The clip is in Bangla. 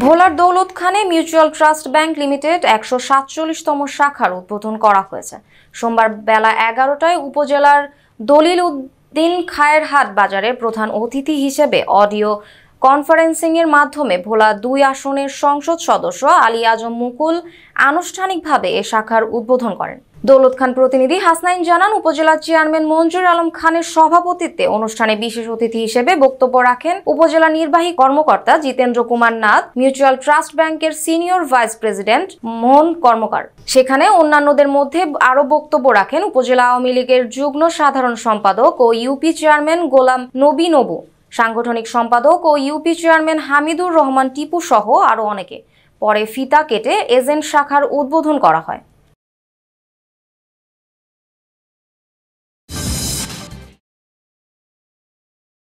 ভোলার দৌলত খানে মিউচুয়াল ট্রাস্ট ব্যাংক লিমিটেড একশো সাতচল্লিশতম শাখার উদ্বোধন করা হয়েছে সোমবার বেলা এগারোটায় উপজেলার দলিল উদ্দিন খায়ের হাট বাজারে প্রধান অতিথি হিসেবে অডিও কনফারেন্সিংয়ের মাধ্যমে ভোলা দুই আসনের সংসদ সদস্য আলী আজম মুকুল আনুষ্ঠানিকভাবে এ শাখার উদ্বোধন করেন দৌলত খান প্রতিনিধি হাসনাইন জানান উপজেলা চেয়ারম্যান মঞ্জুর আলম খানের সভাপতিত্বে অনুষ্ঠানে বিশেষ অতিথি হিসেবে বক্তব্য রাখেন উপজেলা নির্বাহী কর্মকর্তা জিতেন্দ্র কুমার নাথ মিউচুয়াল ট্রাস্ট ব্যাংকের senior vice president Mohan Karmakar সেখানে অন্যান্যদের মধ্যে আরো বক্তব্য রাখেন উপজেলা আওয়ামী লীগের যুগ্ম সাধারণ সম্পাদক ও ইউপি চেয়ারম্যান গোলাম নবী নবু সাংগঠনিক সম্পাদক ও ইউপি চেয়ারম্যান হামিদুর রহমান টিপু সহ আরও অনেকে পরে ফিতা কেটে এজেন্ট শাখার উদ্বোধন করা হয়